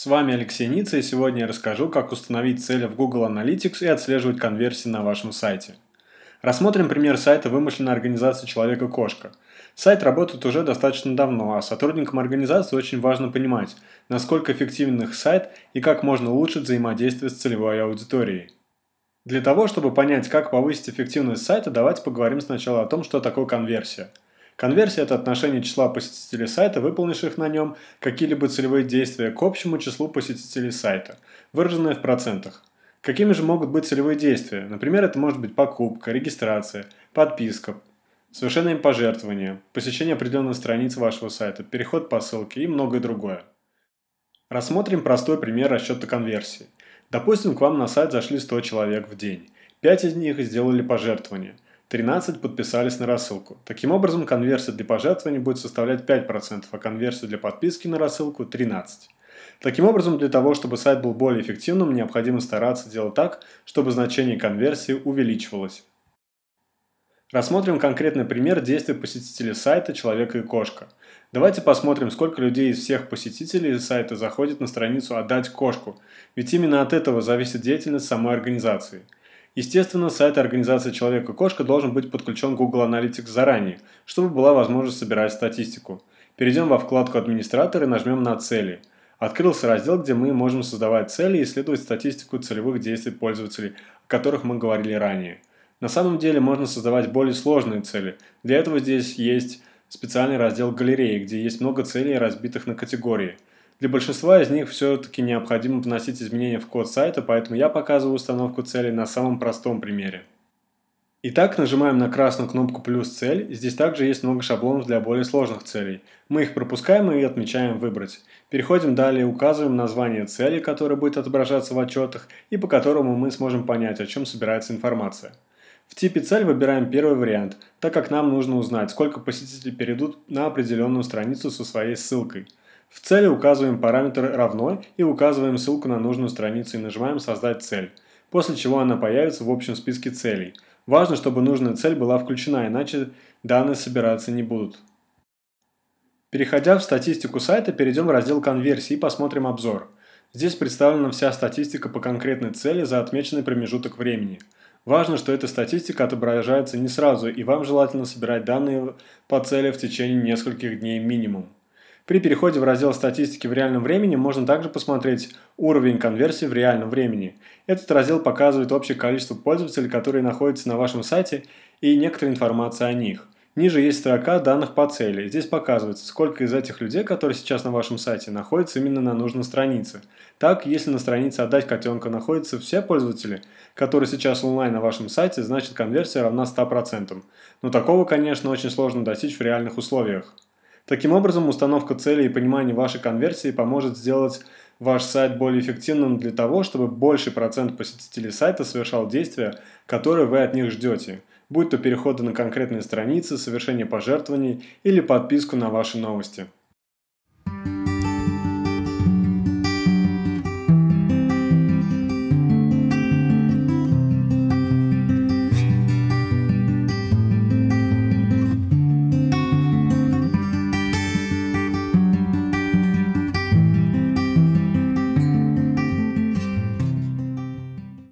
С вами Алексей Ница и сегодня я расскажу, как установить цели в Google Analytics и отслеживать конверсии на вашем сайте. Рассмотрим пример сайта вымышленной организации «Человека-кошка». Сайт работает уже достаточно давно, а сотрудникам организации очень важно понимать, насколько эффективен их сайт и как можно улучшить взаимодействие с целевой аудиторией. Для того, чтобы понять, как повысить эффективность сайта, давайте поговорим сначала о том, что такое конверсия – Конверсия – это отношение числа посетителей сайта, выполнивших на нем какие-либо целевые действия к общему числу посетителей сайта, выраженное в процентах. Какими же могут быть целевые действия? Например, это может быть покупка, регистрация, подписка, совершенное им пожертвование, посещение определенной страницы вашего сайта, переход по ссылке и многое другое. Рассмотрим простой пример расчета конверсии. Допустим, к вам на сайт зашли 100 человек в день. 5 из них сделали пожертвование – 13 подписались на рассылку. Таким образом, конверсия для пожертвования будет составлять 5%, а конверсия для подписки на рассылку – 13%. Таким образом, для того, чтобы сайт был более эффективным, необходимо стараться делать так, чтобы значение конверсии увеличивалось. Рассмотрим конкретный пример действий посетителей сайта «Человека и кошка». Давайте посмотрим, сколько людей из всех посетителей сайта заходит на страницу «Отдать кошку», ведь именно от этого зависит деятельность самой организации – Естественно, сайт организации «Человек и кошка» должен быть подключен к Google Analytics заранее, чтобы была возможность собирать статистику. Перейдем во вкладку «Администратор» и нажмем на «Цели». Открылся раздел, где мы можем создавать цели и исследовать статистику целевых действий пользователей, о которых мы говорили ранее. На самом деле можно создавать более сложные цели. Для этого здесь есть специальный раздел галереи, где есть много целей, разбитых на категории – для большинства из них все-таки необходимо вносить изменения в код сайта, поэтому я показываю установку цели на самом простом примере. Итак, нажимаем на красную кнопку «Плюс цель». Здесь также есть много шаблонов для более сложных целей. Мы их пропускаем и отмечаем «Выбрать». Переходим далее, указываем название цели, которое будет отображаться в отчетах, и по которому мы сможем понять, о чем собирается информация. В типе цель выбираем первый вариант, так как нам нужно узнать, сколько посетителей перейдут на определенную страницу со своей ссылкой – в цели указываем параметр «равно» и указываем ссылку на нужную страницу и нажимаем «Создать цель», после чего она появится в общем списке целей. Важно, чтобы нужная цель была включена, иначе данные собираться не будут. Переходя в статистику сайта, перейдем в раздел «Конверсии» и посмотрим обзор. Здесь представлена вся статистика по конкретной цели за отмеченный промежуток времени. Важно, что эта статистика отображается не сразу, и вам желательно собирать данные по цели в течение нескольких дней минимум. При переходе в раздел статистики в реальном времени можно также посмотреть уровень конверсии в реальном времени. Этот раздел показывает общее количество пользователей, которые находятся на вашем сайте и некоторая информация о них. Ниже есть строка данных по цели. Здесь показывается, сколько из этих людей, которые сейчас на вашем сайте, находятся именно на нужной странице. Так, если на странице «Отдать котенка» находятся все пользователи, которые сейчас онлайн на вашем сайте, значит конверсия равна 100%. Но такого, конечно, очень сложно достичь в реальных условиях. Таким образом, установка цели и понимание вашей конверсии поможет сделать ваш сайт более эффективным для того, чтобы больший процент посетителей сайта совершал действия, которые вы от них ждете, будь то переходы на конкретные страницы, совершение пожертвований или подписку на ваши новости.